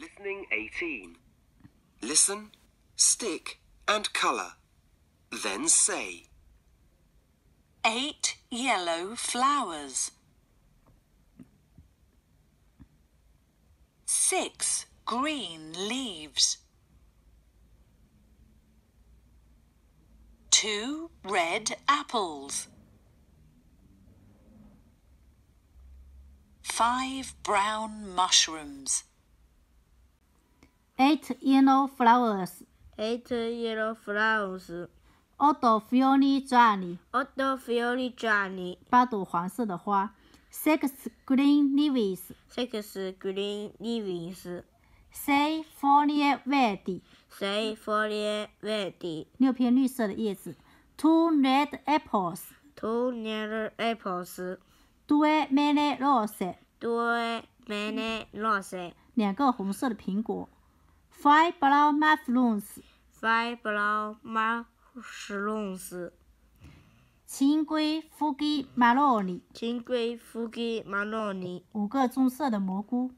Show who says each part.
Speaker 1: Listening 18. Listen, stick, and colour. Then say. Eight yellow flowers. Six green leaves. Two red apples. Five brown mushrooms.
Speaker 2: Eight yellow flowers. Eight yellow flowers. 8 fiori gialli. 8 fiori gialli. 八朵黄色的花。Six green leaves. Six green leaves. Sei foglie verdi. Sei foglie verdi. 六片绿色的叶子。Two red apples. Two red apples. Due mele rose. Due mele rose. 两个红色的苹果。Five brown mushrooms，five brown mushrooms，five u brown m u i m a r o o m s 五个棕色的蘑菇。